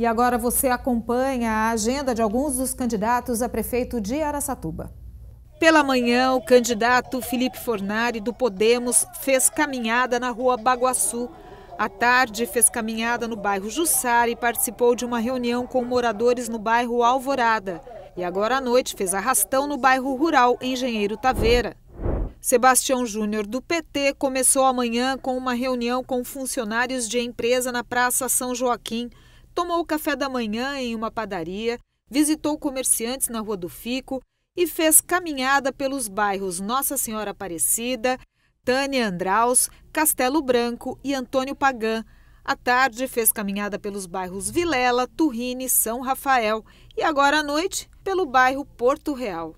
E agora você acompanha a agenda de alguns dos candidatos a prefeito de Araçatuba. Pela manhã, o candidato Felipe Fornari, do Podemos, fez caminhada na rua Baguaçu. À tarde, fez caminhada no bairro Jussara e participou de uma reunião com moradores no bairro Alvorada. E agora à noite, fez arrastão no bairro rural Engenheiro Taveira. Sebastião Júnior, do PT, começou amanhã com uma reunião com funcionários de empresa na Praça São Joaquim tomou café da manhã em uma padaria, visitou comerciantes na Rua do Fico e fez caminhada pelos bairros Nossa Senhora Aparecida, Tânia Andraus, Castelo Branco e Antônio Pagã. À tarde, fez caminhada pelos bairros Vilela, Turrine, São Rafael e agora à noite pelo bairro Porto Real.